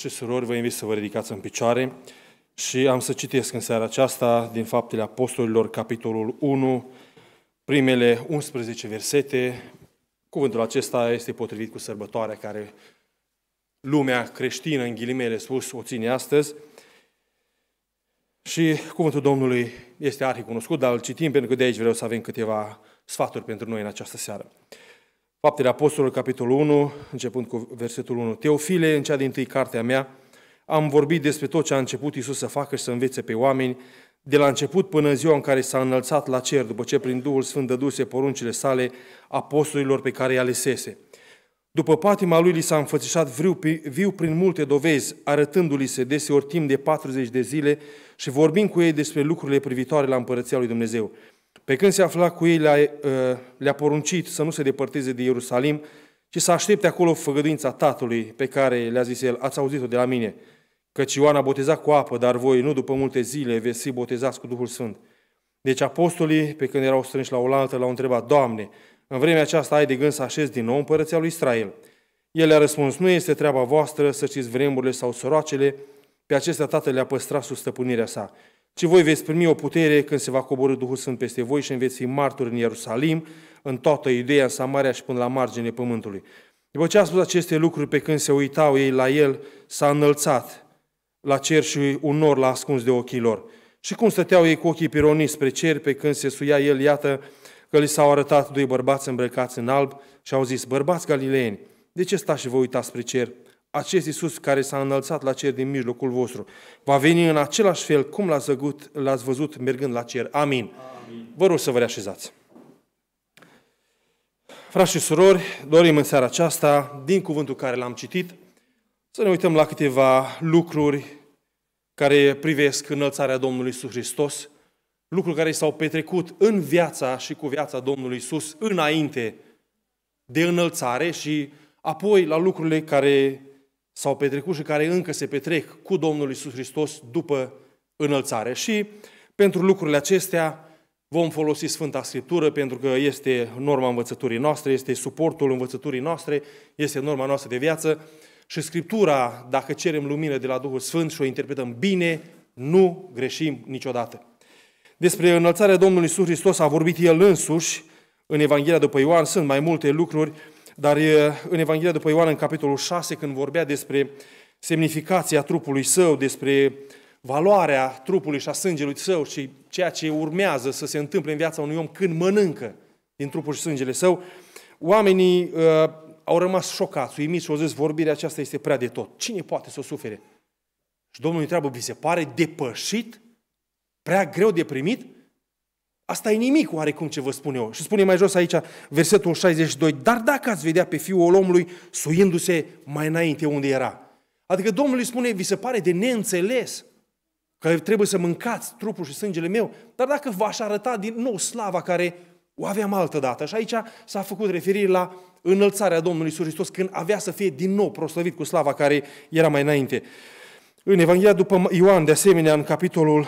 Și surori, vă invit să vă ridicați în picioare și am să citesc în seara aceasta din Faptele Apostolilor, capitolul 1, primele 11 versete. Cuvântul acesta este potrivit cu sărbătoarea care lumea creștină, în ghilimele spus, o ține astăzi. Și cuvântul Domnului este arhi cunoscut, dar îl citim pentru că de aici vreau să avem câteva sfaturi pentru noi în această seară. Faptele Apostolului, capitolul 1, începând cu versetul 1. Teofile, în cea din tâi cartea mea, am vorbit despre tot ce a început Isus să facă și să învețe pe oameni, de la început până în ziua în care s-a înălțat la cer, după ce prin Duhul Sfânt dăduse poruncile sale apostolilor pe care i alesese. După patima lui li s-a înfățișat viu, viu prin multe dovezi, arătându-li se deseori timp de 40 de zile și vorbind cu ei despre lucrurile privitoare la împărăția lui Dumnezeu. Pe când se afla cu ei, le-a, ă, le poruncit să nu se depărteze de Ierusalim, ci să aștepte acolo făgăduința Tatălui pe care le-a zis el, ați auzit-o de la mine, căci Ioan a botezat cu apă, dar voi nu după multe zile veți fi botezați cu Duhul Sfânt. Deci apostolii, pe când erau strânși la oaltă, l-au întrebat, Doamne, în vremea aceasta ai de gând să așezi din nou împărăția lui Israel. El a răspuns, nu este treaba voastră să știți vremurile sau soroacele, pe acestea tatăl le-a păstrat sub stăpânirea sa ci voi veți primi o putere când se va coborâ Duhul Sfânt peste voi și veți fi martori în Ierusalim, în toată Iudeea, în Samaria și până la margine pământului. După ce a spus aceste lucruri, pe când se uitau ei la el, s-a înălțat la cer și un nor l-a ascuns de ochii lor. Și cum stăteau ei cu ochii pironiți spre cer, pe când se suia el, iată că li s-au arătat doi bărbați îmbrăcați în alb și au zis, bărbați galileeni, de ce stați și vă uitați spre cer? acest Iisus care s-a înălțat la cer din mijlocul vostru va veni în același fel cum l-ați văzut, l-ați văzut mergând la cer. Amin. Amin. Vă rog să vă reașezați. Frați și surori, dorim în seara aceasta, din cuvântul care l-am citit, să ne uităm la câteva lucruri care privesc înălțarea Domnului Iisus Hristos, lucruri care s-au petrecut în viața și cu viața Domnului Iisus înainte de înălțare și apoi la lucrurile care s-au petrecut și care încă se petrec cu Domnul Isus Hristos după înălțare. Și pentru lucrurile acestea vom folosi Sfânta Scriptură pentru că este norma învățăturii noastre, este suportul învățăturii noastre, este norma noastră de viață și Scriptura, dacă cerem lumină de la Duhul Sfânt și o interpretăm bine, nu greșim niciodată. Despre înălțarea Domnului Iisus Hristos a vorbit El însuși în Evanghelia după Ioan. Sunt mai multe lucruri dar în Evanghelia după Ioan, în capitolul 6, când vorbea despre semnificația trupului său, despre valoarea trupului și a sângelui său și ceea ce urmează să se întâmple în viața unui om când mănâncă din trupul și sângele său, oamenii uh, au rămas șocați, uimiți și au zis, vorbirea aceasta este prea de tot. Cine poate să o sufere? Și Domnul îi întreabă, vi se pare depășit? Prea greu de primit? Asta e nimic oarecum ce vă spun eu. Și spune mai jos aici versetul 62, dar dacă ați vedea pe fiul omului suindu-se mai înainte unde era. Adică Domnul îi spune, vi se pare de neînțeles că trebuie să mâncați trupul și sângele meu, dar dacă v-aș arăta din nou slava care o aveam altă dată. Și aici s-a făcut referire la înălțarea Domnului Iisus Hristos când avea să fie din nou proslăvit cu slava care era mai înainte. În Evanghelia după Ioan, de asemenea, în capitolul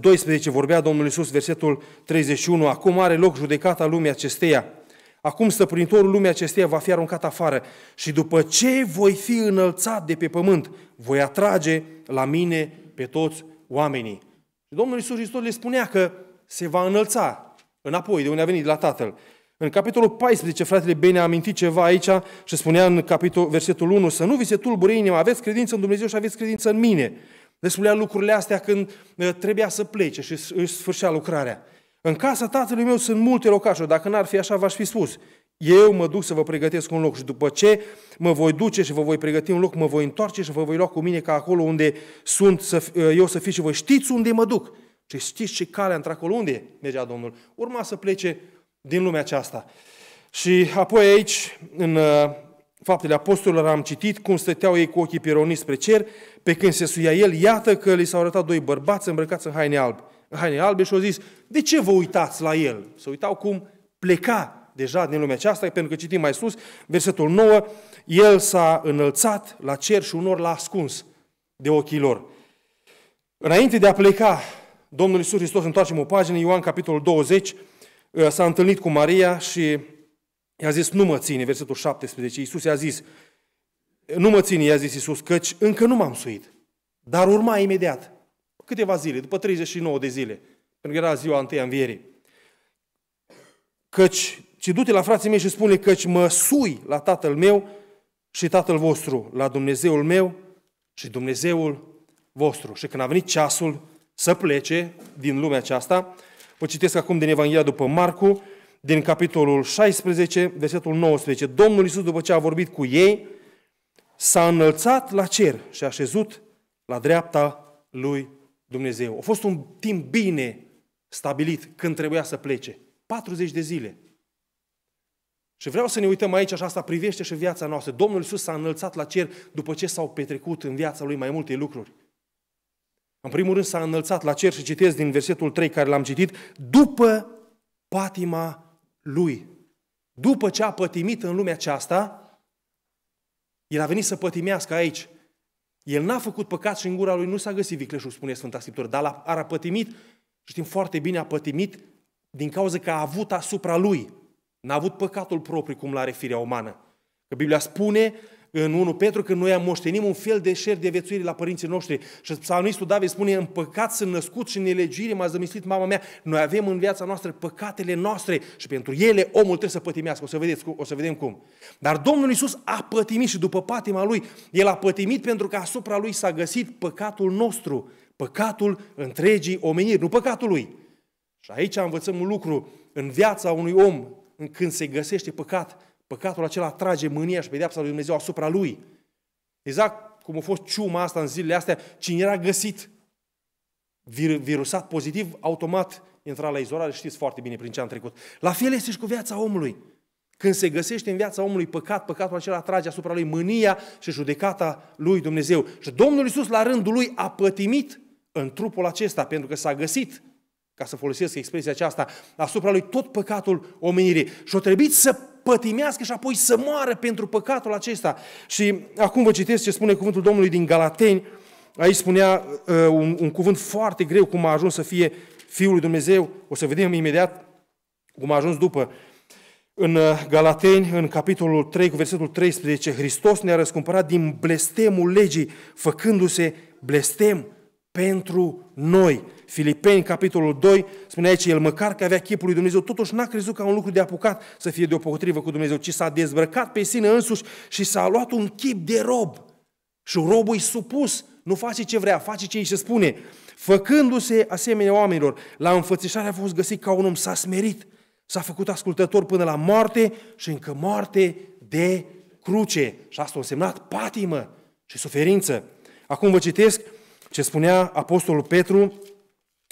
12 vorbea Domnul Iisus, versetul 31, acum are loc judecata lumii acesteia. Acum stăpânitorul lumii acesteia va fi aruncat afară și după ce voi fi înălțat de pe pământ, voi atrage la mine pe toți oamenii. Și Domnul Iisus Hristos le spunea că se va înălța înapoi de unde a venit, de la Tatăl. În capitolul 14, fratele Bene a amintit ceva aici și spunea în capitol, versetul 1, să nu vi se tulbure inima, aveți credință în Dumnezeu și aveți credință în mine. Le deci spunea lucrurile astea când uh, trebuia să plece și își sfârșea lucrarea. În casa tatălui meu sunt multe locașuri, dacă n-ar fi așa, v-aș fi spus. Eu mă duc să vă pregătesc un loc și după ce mă voi duce și vă voi pregăti un loc, mă voi întoarce și vă voi lua cu mine ca acolo unde sunt să, uh, eu să fiu și voi știți unde mă duc. Și știți ce calea într-acolo unde mergea Domnul. Urma să plece din lumea aceasta. Și apoi aici, în uh, Faptele apostolilor am citit cum stăteau ei cu ochii pironiți spre cer, pe când se suia el, iată că li s-au arătat doi bărbați îmbrăcați în haine albe. În haine albe și au zis, de ce vă uitați la el? Să uitau cum pleca deja din lumea aceasta, pentru că citim mai sus, versetul 9, el s-a înălțat la cer și unor l-a ascuns de ochii lor. Înainte de a pleca, Domnul Iisus Hristos, întoarcem o pagină, Ioan capitolul 20, s-a întâlnit cu Maria și I-a zis, nu mă ține, versetul 17. Iisus i-a zis, nu mă ține, i-a zis Iisus, căci încă nu m-am suit. Dar urma imediat, câteva zile, după 39 de zile, pentru că era ziua întâi a învierii. Căci, ci du-te la frații mei și spune, căci mă sui la tatăl meu și tatăl vostru, la Dumnezeul meu și Dumnezeul vostru. Și când a venit ceasul să plece din lumea aceasta, vă citesc acum din Evanghelia după Marcu, din capitolul 16, versetul 19. Domnul Iisus, după ce a vorbit cu ei, s-a înălțat la cer și a așezut la dreapta lui Dumnezeu. A fost un timp bine stabilit când trebuia să plece. 40 de zile. Și vreau să ne uităm aici așa asta privește și viața noastră. Domnul Iisus s-a înălțat la cer după ce s-au petrecut în viața lui mai multe lucruri. În primul rând s-a înălțat la cer și citesc din versetul 3 care l-am citit, după patima lui. După ce a pătimit în lumea aceasta, el a venit să pătimească aici. El n-a făcut păcat și în gura lui nu s-a găsit vicleșul, spune Sfânta Scriptură, dar a pătimit, știm foarte bine, a pătimit din cauza că a avut asupra lui. N-a avut păcatul propriu cum l are firea umană. Că Biblia spune în 1 Petru că noi am moștenim un fel de șer de viețuire la părinții noștri. Și psalmistul David spune, în păcat sunt născut și în elegire m-a zămislit mama mea. Noi avem în viața noastră păcatele noastre și pentru ele omul trebuie să pătimească. O să, vedeți, o să vedem cum. Dar Domnul Iisus a pătimit și după patima lui, el a pătimit pentru că asupra lui s-a găsit păcatul nostru, păcatul întregii omeniri, nu păcatul lui. Și aici învățăm un lucru, în viața unui om, când se găsește păcat, Păcatul acela atrage mânia și pedeapsa lui Dumnezeu asupra lui. Exact cum a fost ciuma asta în zilele astea, cine era găsit vir- virusat pozitiv, automat intra la izolare, știți foarte bine prin ce am trecut. La fel este și cu viața omului. Când se găsește în viața omului păcat, păcatul acela atrage asupra lui mânia și judecata lui Dumnezeu. Și Domnul Iisus la rândul lui a pătimit în trupul acesta, pentru că s-a găsit, ca să folosesc expresia aceasta, asupra lui tot păcatul omenirii. Și o trebuit să pătimească și apoi să moară pentru păcatul acesta. Și acum vă citesc ce spune cuvântul Domnului din Galateni. Aici spunea uh, un, un cuvânt foarte greu cum a ajuns să fie Fiul lui Dumnezeu. O să vedem imediat cum a ajuns după. În uh, Galateni, în capitolul 3, cu versetul 13, Hristos ne-a răscumpărat din blestemul legii, făcându-se blestem pentru noi. Filipeni, capitolul 2, spune aici, el măcar că avea chipul lui Dumnezeu, totuși n-a crezut ca un lucru de apucat să fie deopotrivă cu Dumnezeu, ci s-a dezbrăcat pe sine însuși și s-a luat un chip de rob. Și robul e supus, nu face ce vrea, face ce îi se spune. Făcându-se asemenea oamenilor, la înfățișare a fost găsit ca un om, s-a smerit, s-a făcut ascultător până la moarte și încă moarte de cruce. Și asta a însemnat patimă și suferință. Acum vă citesc ce spunea Apostolul Petru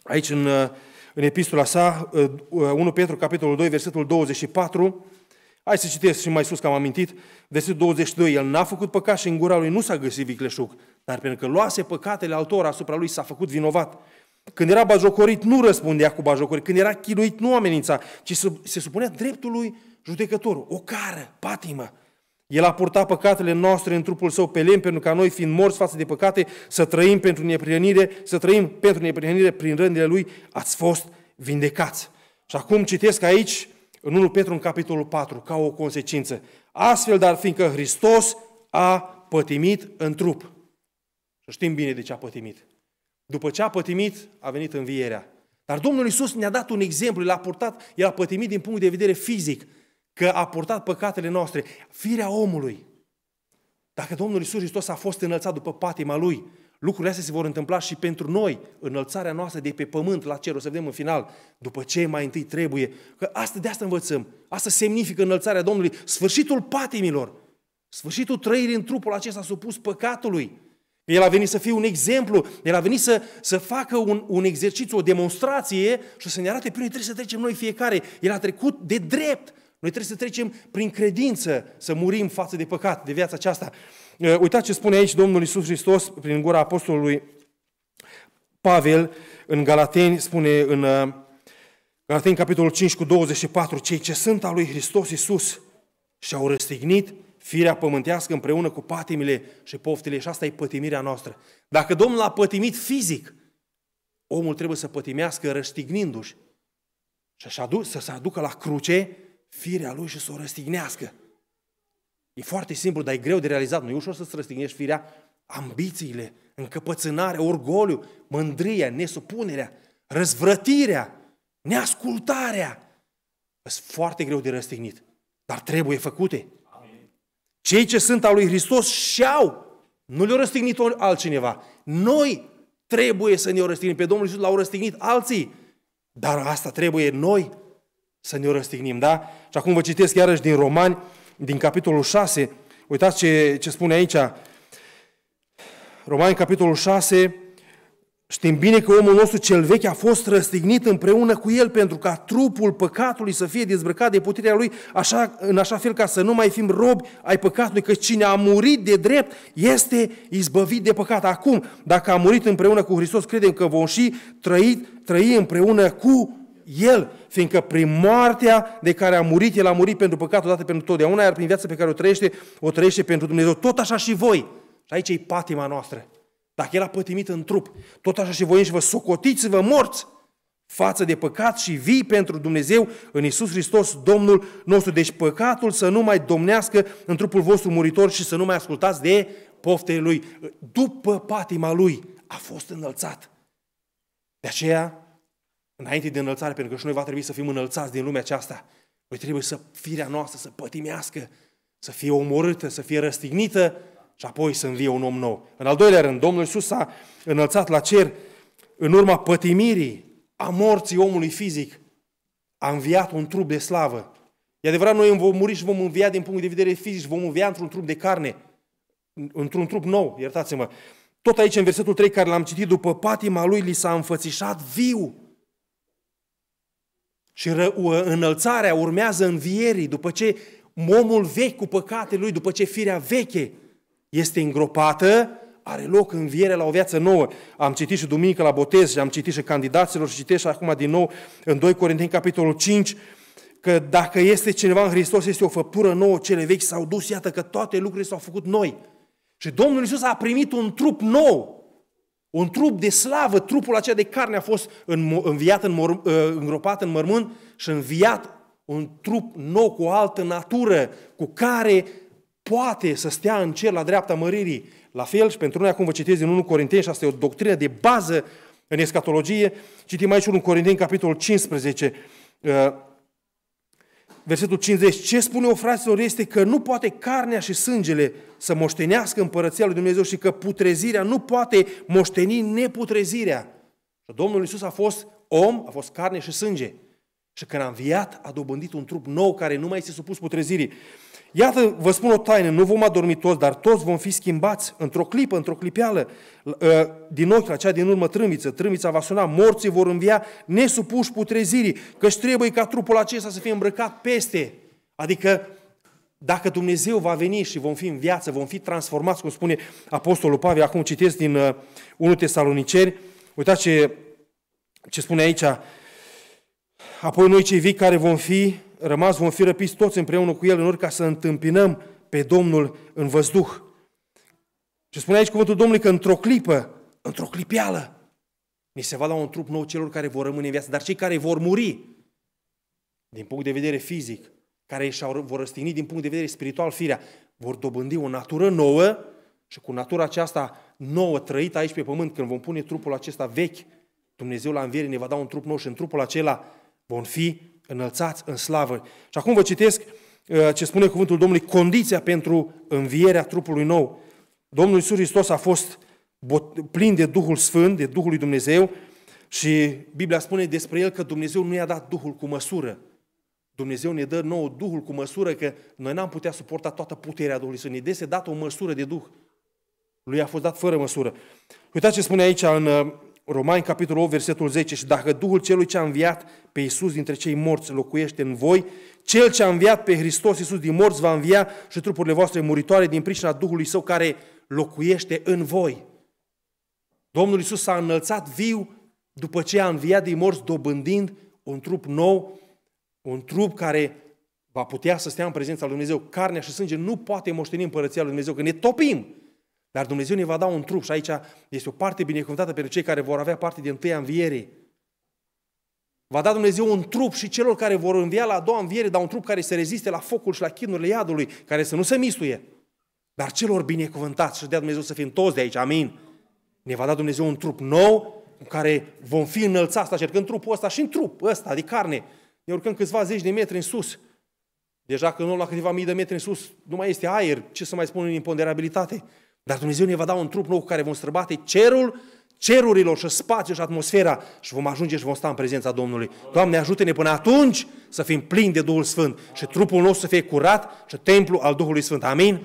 aici în, uh, în epistola sa, 1 uh, uh, Petru, capitolul 2, versetul 24, Hai să citesc și mai sus că am amintit, versetul 22, el n-a făcut păcat și în gura lui nu s-a găsit vicleșug, dar pentru că luase păcatele altora asupra lui s-a făcut vinovat. Când era bajocorit, nu răspundea cu bajocorit. Când era chiluit, nu amenința, ci se supunea dreptului judecătorul. O cară, patimă. El a purtat păcatele noastre în trupul său pe lemn, pentru ca noi, fiind morți față de păcate, să trăim pentru neprihănire, să trăim pentru neprihănire prin rândele lui, ați fost vindecați. Și acum citesc aici, în 1 Petru, în capitolul 4, ca o consecință. Astfel, dar fiindcă Hristos a pătimit în trup. Și știm bine de ce a pătimit. După ce a pătimit, a venit învierea. Dar Domnul Isus ne-a dat un exemplu, l-a purtat, el a pătimit din punct de vedere fizic că a purtat păcatele noastre, firea omului. Dacă Domnul Isus Hristos a fost înălțat după patima Lui, lucrurile astea se vor întâmpla și pentru noi, înălțarea noastră de pe pământ la cer, o să vedem în final, după ce mai întâi trebuie, că asta de asta învățăm, asta semnifică înălțarea Domnului, sfârșitul patimilor, sfârșitul trăirii în trupul acesta supus păcatului. El a venit să fie un exemplu, El a venit să, să facă un, un exercițiu, o demonstrație și să ne arate prin trebuie să trecem noi fiecare. El a trecut de drept noi trebuie să trecem prin credință să murim față de păcat, de viața aceasta. Eh, uitați ce spune aici Domnul Isus Hristos prin gura apostolului Pavel în Galateni, spune în eh, Galateni capitolul 5 cu 24, cei ce sunt al lui Hristos Isus și-au răstignit firea pământească împreună cu patimile și poftile și asta e pătimirea noastră. Dacă Domnul a pătimit fizic, omul trebuie să pătimească răstignindu-și și să se aducă la cruce firea lui și să o răstignească. E foarte simplu, dar e greu de realizat. Nu e ușor să-ți răstignești firea, ambițiile, încăpățânarea, orgoliu, mândria, nesupunerea, răzvrătirea, neascultarea. Sunt foarte greu de răstignit, dar trebuie făcute. Cei ce sunt al lui Hristos și-au, nu le-au răstignit altcineva. Noi trebuie să ne o răstignim. Pe Domnul Iisus l-au răstignit alții, dar asta trebuie noi să ne răstignim, da? Și acum vă citesc iarăși din Romani, din capitolul 6. Uitați ce, ce spune aici. Romani, capitolul 6, Știm bine că omul nostru cel vechi a fost răstignit împreună cu el pentru ca trupul păcatului să fie dezbrăcat de puterea lui așa, în așa fel ca să nu mai fim robi ai păcatului, că cine a murit de drept este izbăvit de păcat. Acum, dacă a murit împreună cu Hristos, credem că vom și trăi, trăi împreună cu el, fiindcă prin moartea de care a murit, El a murit pentru păcat odată pentru totdeauna, iar prin viața pe care o trăiește, o trăiește pentru Dumnezeu. Tot așa și voi. Și aici e patima noastră. Dacă El a pătimit în trup, tot așa și voi și vă socotiți, vă morți față de păcat și vii pentru Dumnezeu în Isus Hristos, Domnul nostru. Deci păcatul să nu mai domnească în trupul vostru muritor și să nu mai ascultați de poftele Lui. După patima Lui a fost înălțat. De aceea, înainte de înălțare, pentru că și noi va trebui să fim înălțați din lumea aceasta. Noi trebuie să firea noastră să pătimească, să fie omorâtă, să fie răstignită și apoi să învie un om nou. În al doilea rând, Domnul Iisus s-a înălțat la cer în urma pătimirii, a morții omului fizic, a înviat un trup de slavă. E adevărat, noi vom muri și vom învia din punct de vedere fizic, vom învia într-un trup de carne, într-un trup nou, iertați-mă. Tot aici, în versetul 3, care l-am citit, după patima lui, li s-a înfățișat viu și înălțarea urmează învierii, după ce omul vechi cu păcatele lui, după ce firea veche este îngropată, are loc învierea la o viață nouă. Am citit și duminică la botez și am citit și candidaților și citesc acum din nou în 2 Corinteni capitolul 5 că dacă este cineva în Hristos, este o făptură nouă, cele vechi s-au dus, iată că toate lucrurile s-au făcut noi. Și Domnul Iisus a primit un trup nou, un trup de slavă, trupul acela de carne a fost înviat, în ă, îngropat în mormânt și înviat un trup nou cu o altă natură, cu care poate să stea în cer la dreapta măririi. La fel și pentru noi, acum vă citesc din 1 Corinteni și asta e o doctrină de bază în escatologie. Citim aici 1 Corinteni, capitolul 15, versetul 50, ce spune o fraților este că nu poate carnea și sângele să moștenească împărăția lui Dumnezeu și că putrezirea nu poate moșteni neputrezirea. Domnul Isus a fost om, a fost carne și sânge. Și când a înviat, a dobândit un trup nou care nu mai este supus putrezirii. Iată, vă spun o taină, nu vom adormi toți, dar toți vom fi schimbați într-o clipă, într-o clipeală, ă, din ochi la cea din urmă trâmbiță. Trâmbița va suna, morții vor învia nesupuși putrezirii, și trebuie ca trupul acesta să fie îmbrăcat peste. Adică, dacă Dumnezeu va veni și vom fi în viață, vom fi transformați, cum spune Apostolul Pavel, acum citesc din 1 ă, Tesaloniceri, uitați ce, ce spune aici, apoi noi cei vii care vom fi rămas vom fi răpiți toți împreună cu El în ori ca să întâmpinăm pe Domnul în văzduh. Și spune aici cuvântul Domnului că într-o clipă, într-o clipeală, ni se va da un trup nou celor care vor rămâne în viață, dar cei care vor muri, din punct de vedere fizic, care și-au vor răstigni din punct de vedere spiritual firea, vor dobândi o natură nouă și cu natura aceasta nouă trăită aici pe pământ, când vom pune trupul acesta vechi, Dumnezeu la înviere ne va da un trup nou și în trupul acela vom fi înălțați în slavă. Și acum vă citesc uh, ce spune cuvântul Domnului, condiția pentru învierea trupului nou. Domnul Iisus Hristos a fost plin de Duhul Sfânt, de Duhul lui Dumnezeu și Biblia spune despre El că Dumnezeu nu i-a dat Duhul cu măsură. Dumnezeu ne dă nou Duhul cu măsură că noi n-am putea suporta toată puterea Duhului Sfânt. Ne dese dat o măsură de Duh. Lui a fost dat fără măsură. Uitați ce spune aici în uh, Romani, capitolul 8, versetul 10, și dacă Duhul Celui ce a înviat pe Iisus dintre cei morți locuiește în voi, Cel ce a înviat pe Hristos Iisus din morți va învia și trupurile voastre muritoare din pricina Duhului Său care locuiește în voi. Domnul Iisus s-a înălțat viu după ce a înviat din morți, dobândind un trup nou, un trup care va putea să stea în prezența lui Dumnezeu. Carnea și sânge nu poate moșteni împărăția lui Dumnezeu, că ne topim dar Dumnezeu ne va da un trup și aici este o parte binecuvântată pentru cei care vor avea parte de întâia înviere. Va da Dumnezeu un trup și celor care vor învia la a doua înviere, dar un trup care se reziste la focul și la chinurile iadului, care să nu se mistuie. Dar celor binecuvântați și dea Dumnezeu să fim toți de aici, amin. Ne va da Dumnezeu un trup nou cu care vom fi înălțați la cer. Când trupul ăsta și în trup ăsta de carne, ne urcăm câțiva zeci de metri în sus. Deja când nu la câteva mii de metri în sus, nu mai este aer, ce să mai spun în imponderabilitate. Dar Dumnezeu ne va da un trup nou cu care vom străbate cerul cerurilor și spațiul și atmosfera și vom ajunge și vom sta în prezența Domnului. Doamne, ajută-ne până atunci să fim plini de Duhul Sfânt și trupul nostru să fie curat și templu al Duhului Sfânt. Amin? Amin.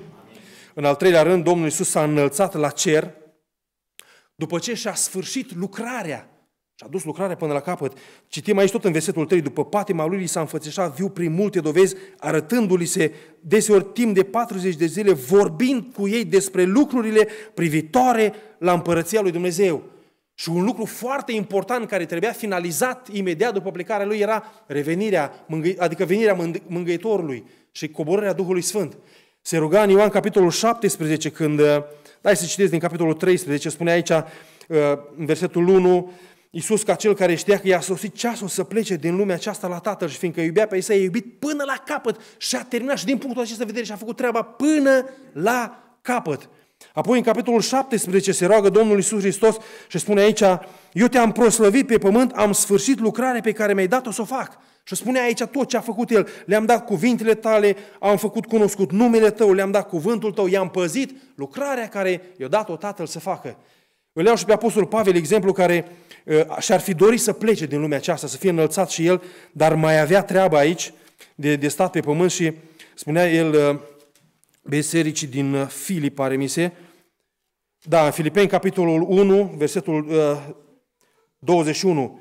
În al treilea rând, Domnul Iisus s-a înălțat la cer după ce și-a sfârșit lucrarea și a dus lucrarea până la capăt. Citim aici tot în versetul 3, după patima lui li s-a înfățeșat viu prin multe dovezi, arătându-li se deseori timp de 40 de zile, vorbind cu ei despre lucrurile privitoare la împărăția lui Dumnezeu. Și un lucru foarte important care trebuia finalizat imediat după plecarea lui era revenirea, adică venirea mângâietorului și coborârea Duhului Sfânt. Se ruga în Ioan capitolul 17 când, dai uh, să citesc din capitolul 13, spune aici uh, în versetul 1, Iisus ca cel care știa că i-a sosit ceasul să plece din lumea aceasta la Tatăl și fiindcă iubea pe Isaia, i-a iubit până la capăt și a terminat și din punctul acesta de vedere și a făcut treaba până la capăt. Apoi în capitolul 17 se roagă Domnul Iisus Hristos și spune aici, eu te-am proslăvit pe pământ, am sfârșit lucrarea pe care mi-ai dat-o să o fac. Și spune aici tot ce a făcut El. Le-am dat cuvintele tale, am făcut cunoscut numele tău, le-am dat cuvântul tău, i-am păzit lucrarea care i-a dat-o Tatăl să facă. Îl iau și pe Apostolul Pavel, exemplu care uh, și-ar fi dorit să plece din lumea aceasta, să fie înălțat și el, dar mai avea treaba aici de, de stat pe pământ și spunea el uh, bisericii din uh, Filip, are se, da, în Filipeni, capitolul 1, versetul 21,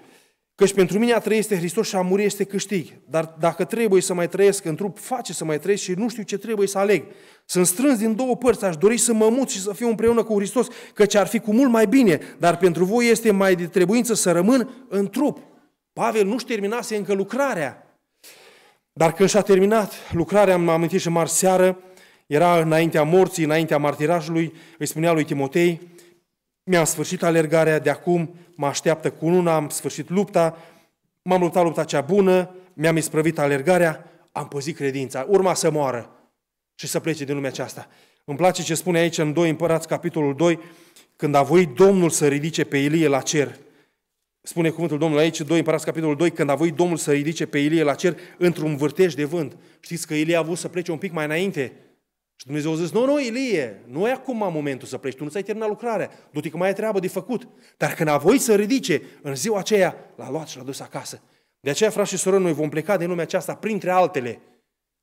Căci pentru mine a trăi este Hristos și a muri este câștig. Dar dacă trebuie să mai trăiesc în trup, face să mai trăiesc și nu știu ce trebuie să aleg. Sunt strâns din două părți, aș dori să mă mut și să fiu împreună cu Hristos, căci ar fi cu mult mai bine, dar pentru voi este mai de trebuință să rămân în trup. Pavel nu-și terminase încă lucrarea. Dar când și-a terminat lucrarea, am amintit și marți seară, era înaintea morții, înaintea martirajului, îi spunea lui Timotei, mi-am sfârșit alergarea, de acum mă așteaptă cu luna, am sfârșit lupta, m-am luptat lupta cea bună, mi-am isprăvit alergarea, am păzit credința, urma să moară și să plece din lumea aceasta. Îmi place ce spune aici în 2 Împărați, capitolul 2, când a voit Domnul să ridice pe Ilie la cer. Spune cuvântul Domnului aici, 2 Împărați, capitolul 2, când a voit Domnul să ridice pe Ilie la cer într-un vârtej de vânt. Știți că Ilie a avut să plece un pic mai înainte, și Dumnezeu a zis, nu, nu, Ilie, nu e acum momentul să pleci, tu nu ți-ai terminat lucrarea, du-te că mai ai treabă de făcut. Dar când a voit să ridice, în ziua aceea l-a luat și l-a dus acasă. De aceea, frați și sorori, noi vom pleca din lumea aceasta, printre altele,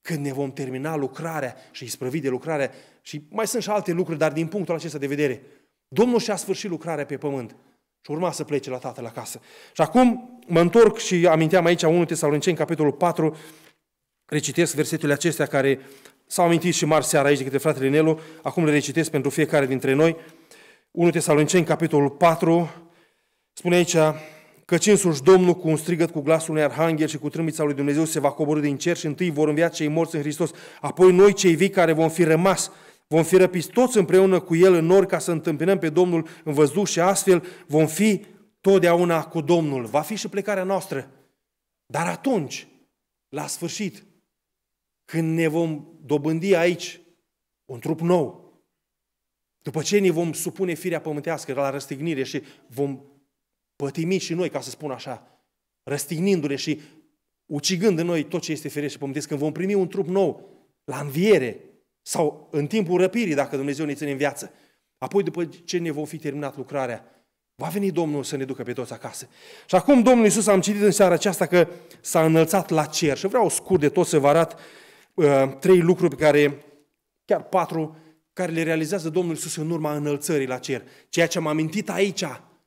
când ne vom termina lucrarea și isprăvi de lucrarea, și mai sunt și alte lucruri, dar din punctul acesta de vedere, Domnul și-a sfârșit lucrarea pe pământ și urma să plece la tatăl acasă. Și acum mă întorc și aminteam aici 1 Tesalonicen, capitolul 4, recitesc versetele acestea care S-au amintit și mari seara aici de către fratele Nelu, acum le recitesc pentru fiecare dintre noi. 1 Tesaloniceni, capitolul 4, spune aici, căci însuși Domnul cu un strigăt, cu glasul unui arhanghel și cu trâmbița lui Dumnezeu se va coborâ din cer și întâi vor învia cei morți în Hristos, apoi noi cei vii care vom fi rămas, vom fi răpiți toți împreună cu El în nori ca să întâmpinăm pe Domnul în văzduh și astfel vom fi totdeauna cu Domnul. Va fi și plecarea noastră. Dar atunci, la sfârșit, când ne vom dobândi aici un trup nou, după ce ne vom supune firea pământească la răstignire și vom pătimi și noi, ca să spun așa, răstignindu-ne și ucigând în noi tot ce este firesc și pământesc, când vom primi un trup nou la înviere sau în timpul răpirii, dacă Dumnezeu ne ține în viață, apoi după ce ne vom fi terminat lucrarea, Va veni Domnul să ne ducă pe toți acasă. Și acum Domnul Iisus am citit în seara aceasta că s-a înălțat la cer și vreau scurt de tot să vă arăt. Uh, trei lucruri pe care, chiar patru, care le realizează Domnul Iisus în urma înălțării la cer. Ceea ce am amintit aici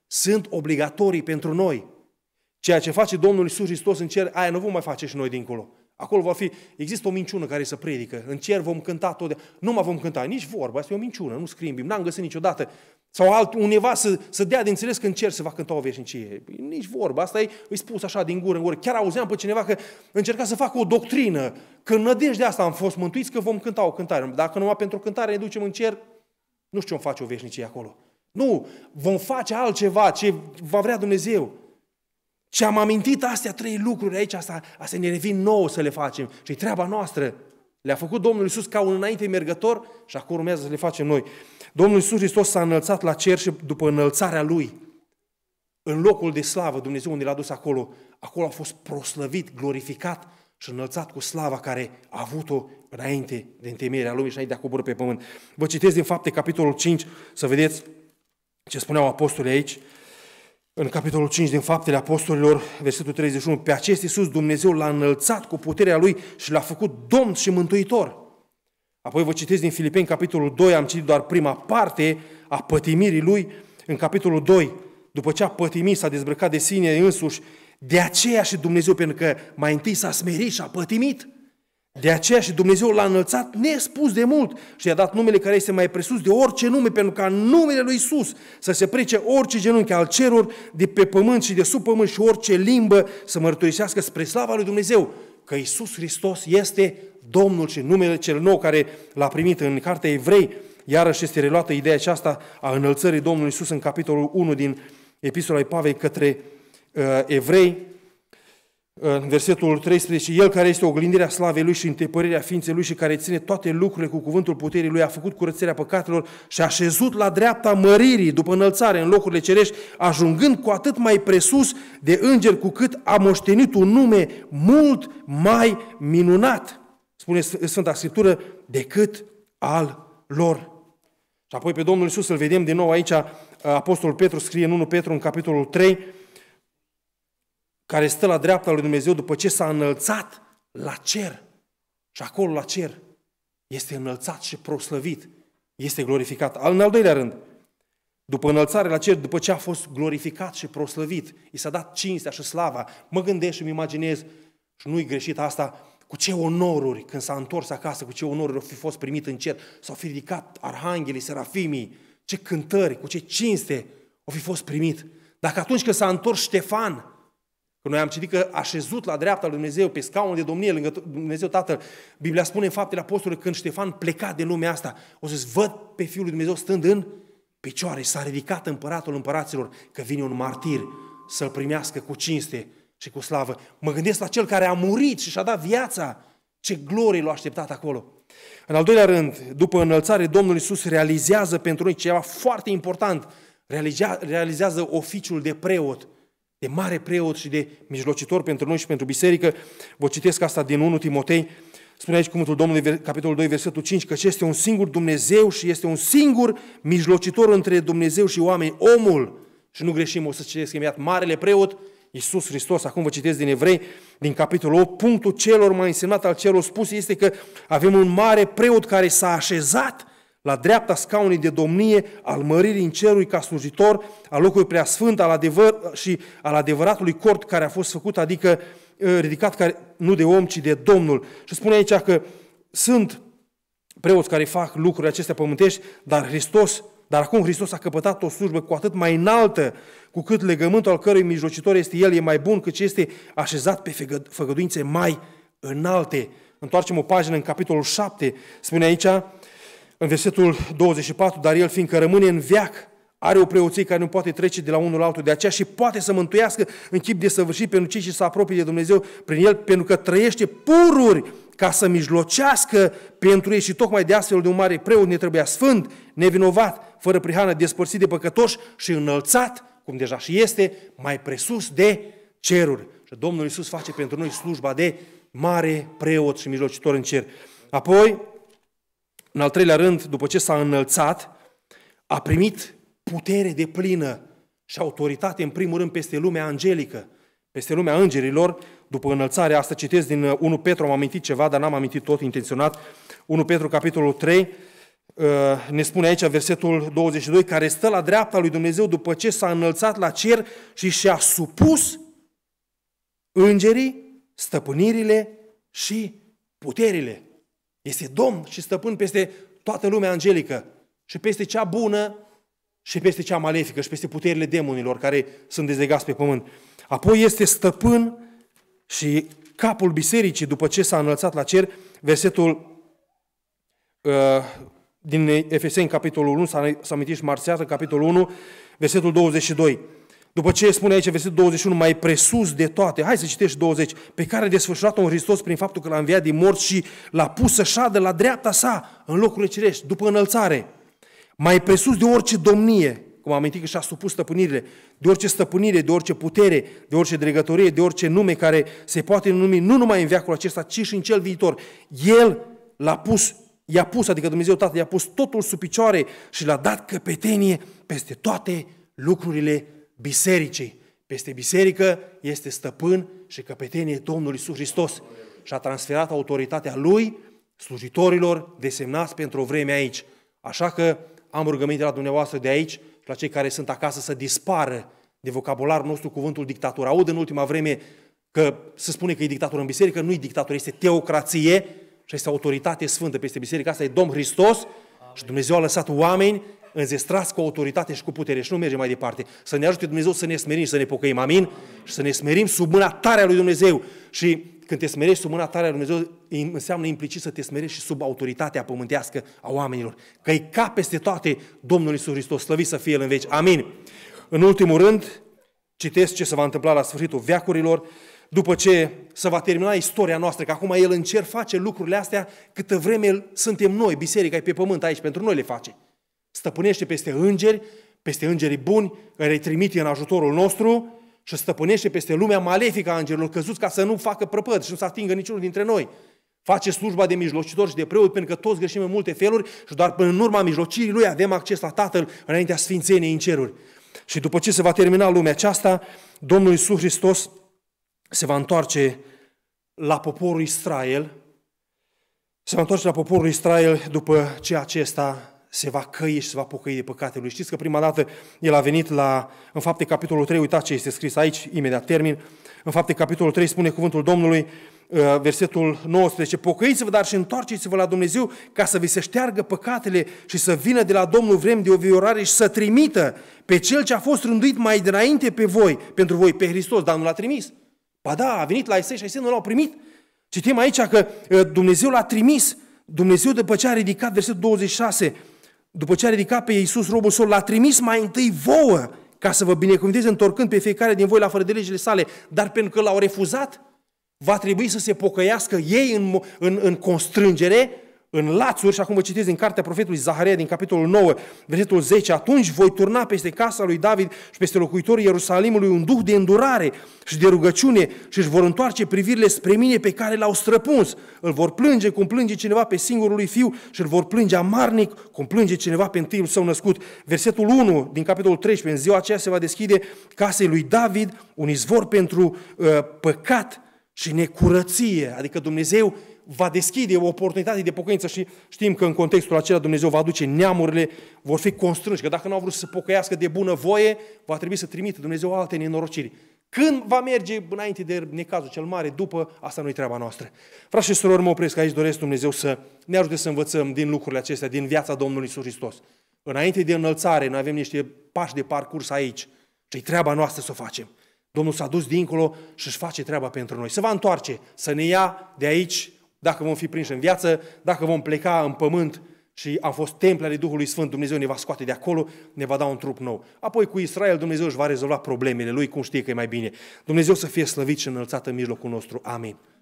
sunt obligatorii pentru noi. Ceea ce face Domnul Iisus Hristos în cer, aia nu vom mai face și noi dincolo. Acolo va fi, există o minciună care să predică. În cer vom cânta tot, de, nu mai vom cânta, nici vorba, asta e o minciună, nu scrimbim, n-am găsit niciodată sau alt, undeva să, să dea de înțeles că încerci să va cânta o veșnicie. Păi nici vorba. Asta e, îi spus așa din gură în gură. Chiar auzeam pe cineva că încerca să facă o doctrină. Că în de asta am fost mântuiți că vom cânta o cântare. Dacă numai pentru cântare ne ducem în cer, nu știu ce vom face o veșnicie acolo. Nu, vom face altceva, ce va vrea Dumnezeu. Și am amintit astea trei lucruri aici, asta, astea ne revin nouă să le facem. Și treaba noastră. Le-a făcut Domnul Iisus ca un înainte mergător și acum urmează să le facem noi. Domnul Iisus Hristos s-a înălțat la cer și după înălțarea Lui, în locul de slavă, Dumnezeu unde l-a dus acolo, acolo a fost proslăvit, glorificat și înălțat cu slava care a avut-o înainte de întemeierea lumii și înainte de a coborâ pe pământ. Vă citesc din fapte capitolul 5, să vedeți ce spuneau apostolii aici, în capitolul 5 din Faptele Apostolilor, versetul 31, pe acest Iisus Dumnezeu l-a înălțat cu puterea Lui și l-a făcut Domn și Mântuitor Apoi vă citesc din Filipeni, capitolul 2, am citit doar prima parte a pătimirii lui, în capitolul 2, după ce a pătimit, s-a dezbrăcat de sine însuși, de aceea și Dumnezeu, pentru că mai întâi s-a smerit și a pătimit, de aceea și Dumnezeu l-a înălțat nespus de mult și i-a dat numele care este mai presus de orice nume, pentru ca în numele lui Isus să se prece orice genunchi al ceruri, de pe pământ și de sub pământ și orice limbă să mărturisească spre slava lui Dumnezeu că Isus Hristos este Domnul și numele cel nou care l-a primit în Cartea Evrei. Iarăși este reluată ideea aceasta a înălțării Domnului Isus în capitolul 1 din Epistola lui Pavel către uh, evrei, în versetul 13, El care este oglindirea slavei Lui și întepărirea ființei Lui și care ține toate lucrurile cu cuvântul puterii Lui, a făcut curățirea păcatelor și a șezut la dreapta măririi după înălțare în locurile cerești, ajungând cu atât mai presus de înger cu cât a moștenit un nume mult mai minunat, spune Sfânta Scriptură, decât al lor. Și apoi pe Domnul Isus îl vedem din nou aici, Apostolul Petru scrie în 1 Petru, în capitolul 3, care stă la dreapta lui Dumnezeu după ce s-a înălțat la cer. Și acolo la cer este înălțat și proslăvit, este glorificat. Al, în al doilea rând, după înălțare la cer, după ce a fost glorificat și proslăvit, i s-a dat cinstea și slava, mă gândesc și îmi imaginez, și nu-i greșit asta, cu ce onoruri, când s-a întors acasă, cu ce onoruri au fi fost primit în cer, s-au fi ridicat arhanghelii, serafimii, ce cântări, cu ce cinste au fi fost primit. Dacă atunci când s-a întors Ștefan, când noi am citit că așezut la dreapta lui Dumnezeu, pe scaunul de domnie, lângă Dumnezeu Tatăl, Biblia spune în faptele apostolului, când Ștefan pleca de lumea asta, o să-ți văd pe Fiul lui Dumnezeu stând în picioare, s-a ridicat împăratul împăraților, că vine un martir să-l primească cu cinste și cu slavă. Mă gândesc la cel care a murit și și-a dat viața. Ce glorie l-a așteptat acolo. În al doilea rând, după înălțare, Domnul Iisus realizează pentru noi ceva foarte important. Realizează oficiul de preot de mare preot și de mijlocitor pentru noi și pentru biserică. Vă citesc asta din 1 Timotei, spune aici cuvântul Domnului, capitolul 2, versetul 5, că este un singur Dumnezeu și este un singur mijlocitor între Dumnezeu și oameni, omul. Și nu greșim, o să citesc imediat, Marele Preot, Iisus Hristos, acum vă citesc din Evrei, din capitolul 8, punctul celor mai însemnat al celor spus este că avem un mare preot care s-a așezat la dreapta scaunii de domnie al măririi în cerului ca slujitor al locului preasfânt al adevăr și al adevăratului cort care a fost făcut, adică ă, ridicat care, nu de om, ci de Domnul. Și spune aici că sunt preoți care fac lucrurile acestea pământești, dar Hristos dar acum Hristos a căpătat o slujbă cu atât mai înaltă, cu cât legământul al cărui mijlocitor este El, e mai bun, cât este așezat pe făgăduințe mai înalte. Întoarcem o pagină în capitolul 7, spune aici, în versetul 24, dar el fiindcă rămâne în veac, are o preoție care nu poate trece de la unul la altul, de aceea și poate să mântuiască în chip de săvârșit pentru cei ce se apropie de Dumnezeu prin el, pentru că trăiește pururi ca să mijlocească pentru ei și tocmai de astfel de un mare preot ne trebuia sfânt, nevinovat, fără prihană, despărțit de păcătoși și înălțat, cum deja și este, mai presus de ceruri. Și Domnul Iisus face pentru noi slujba de mare preot și mijlocitor în cer. Apoi, în al treilea rând, după ce s-a înălțat, a primit putere de plină și autoritate, în primul rând, peste lumea angelică, peste lumea îngerilor, după înălțarea asta, citesc din 1 uh, Petru, am amintit ceva, dar n-am amintit tot intenționat, 1 Petru, capitolul 3, uh, ne spune aici versetul 22, care stă la dreapta lui Dumnezeu după ce s-a înălțat la cer și și-a supus îngerii, stăpânirile și puterile. Este domn și stăpân peste toată lumea angelică și peste cea bună și peste cea malefică și peste puterile demonilor care sunt dezlegați pe pământ. Apoi este stăpân și capul bisericii după ce s-a înălțat la cer, versetul uh, din Efeseni, capitolul 1, s-a amintit și Marțiată, capitolul 1, versetul 22. După ce spune aici versetul 21, mai presus de toate, hai să citești 20, pe care a desfășurat-o în Hristos prin faptul că l-a înviat din morți și l-a pus să șadă la dreapta sa în locurile cerești, după înălțare. Mai presus de orice domnie, cum am amintit că și-a supus stăpânirile, de orice stăpânire, de orice putere, de orice dregătorie, de orice nume care se poate numi, nu numai în veacul acesta, ci și în cel viitor. El l-a pus, i-a pus, adică Dumnezeu Tatăl, i-a pus totul sub picioare și l-a dat căpetenie peste toate lucrurile bisericii. Peste biserică este stăpân și căpetenie Domnul Isus Hristos și a transferat autoritatea Lui slujitorilor desemnați pentru o vreme aici. Așa că am rugăminte la dumneavoastră de aici și la cei care sunt acasă să dispară de vocabularul nostru cuvântul dictatură. Aud în ultima vreme că se spune că e dictatură în biserică, nu e dictatură, este teocrație și este autoritate sfântă peste biserică. Asta e Domn Hristos Amen. și Dumnezeu a lăsat oameni înzestrați cu autoritate și cu putere și nu mergem mai departe. Să ne ajute Dumnezeu să ne smerim, să ne pocăim, amin? Și să ne smerim sub mâna tare a lui Dumnezeu. Și când te smerești sub mâna tare a lui Dumnezeu, înseamnă implicit să te smerești și sub autoritatea pământească a oamenilor. Că e ca peste toate Domnul Iisus Hristos, slăvit să fie El în veci. Amin. În ultimul rând, citesc ce se va întâmpla la sfârșitul veacurilor, după ce se va termina istoria noastră, că acum El în cer face lucrurile astea câtă vreme suntem noi, biserica e pe pământ aici, pentru noi le face stăpânește peste îngeri, peste îngerii buni care îi trimite în ajutorul nostru și stăpânește peste lumea malefică a îngerilor căzuți ca să nu facă prăpăd și nu să atingă niciunul dintre noi. Face slujba de mijlocitor și de preot pentru că toți greșim în multe feluri și doar până în urma mijlocirii lui avem acces la Tatăl înaintea Sfințeniei în ceruri. Și după ce se va termina lumea aceasta, Domnul Iisus Hristos se va întoarce la poporul Israel, se va întoarce la poporul Israel după ce acesta se va căi și se va pocăi de păcatele lui. Știți că prima dată el a venit la, în fapte capitolul 3, uitați ce este scris aici, imediat termin, în fapte capitolul 3 spune cuvântul Domnului, uh, versetul 19, pocăiți-vă, dar și întoarceți-vă la Dumnezeu ca să vi se șteargă păcatele și să vină de la Domnul vrem de o viorare și să trimită pe Cel ce a fost rânduit mai dinainte pe voi, pentru voi, pe Hristos, dar nu l-a trimis. Ba da, a venit la Isai și Isai nu l-au primit. Citim aici că uh, Dumnezeu l-a trimis, Dumnezeu după ce a ridicat, versetul 26, după ce a ridicat pe Iisus robul său, l-a trimis mai întâi vouă ca să vă binecuvânteze întorcând pe fiecare din voi la fără de legile sale, dar pentru că l-au refuzat, va trebui să se pocăiască ei în, în, în constrângere în lațuri, și acum vă citesc din cartea profetului Zaharia, din capitolul 9, versetul 10, atunci voi turna peste casa lui David și peste locuitorii Ierusalimului un duh de îndurare și de rugăciune și își vor întoarce privirile spre mine pe care l-au străpuns. Îl vor plânge cum plânge cineva pe singurul lui fiu și îl vor plânge amarnic cum plânge cineva pe întâiul său născut. Versetul 1 din capitolul 13, în ziua aceea se va deschide casei lui David un izvor pentru uh, păcat și necurăție, adică Dumnezeu va deschide o oportunitate de pocăință și știm că în contextul acela Dumnezeu va aduce neamurile, vor fi constrânși, că dacă nu au vrut să pocăiască de bună voie, va trebui să trimite Dumnezeu alte nenorociri. Când va merge înainte de necazul cel mare, după, asta nu-i treaba noastră. Frați și surori, mă opresc aici, doresc Dumnezeu să ne ajute să învățăm din lucrurile acestea, din viața Domnului Iisus Hristos. Înainte de înălțare, noi avem niște pași de parcurs aici. Și treaba noastră să o facem. Domnul s-a dus dincolo și își face treaba pentru noi. Se va întoarce, să ne ia de aici dacă vom fi prinși în viață, dacă vom pleca în pământ și am fost temple ale Duhului Sfânt, Dumnezeu ne va scoate de acolo, ne va da un trup nou. Apoi cu Israel Dumnezeu își va rezolva problemele lui, cum știe că e mai bine. Dumnezeu să fie slăvit și înălțat în mijlocul nostru. Amin.